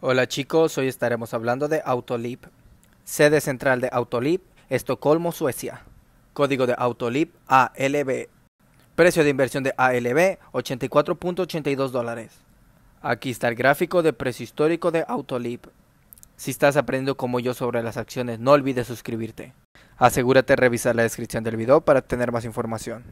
Hola chicos, hoy estaremos hablando de Autolib, sede central de Autolip, Estocolmo, Suecia. Código de Autolip ALB. Precio de inversión de ALB 84.82 dólares. Aquí está el gráfico de precio histórico de Autolib. Si estás aprendiendo como yo sobre las acciones, no olvides suscribirte. Asegúrate de revisar la descripción del video para tener más información.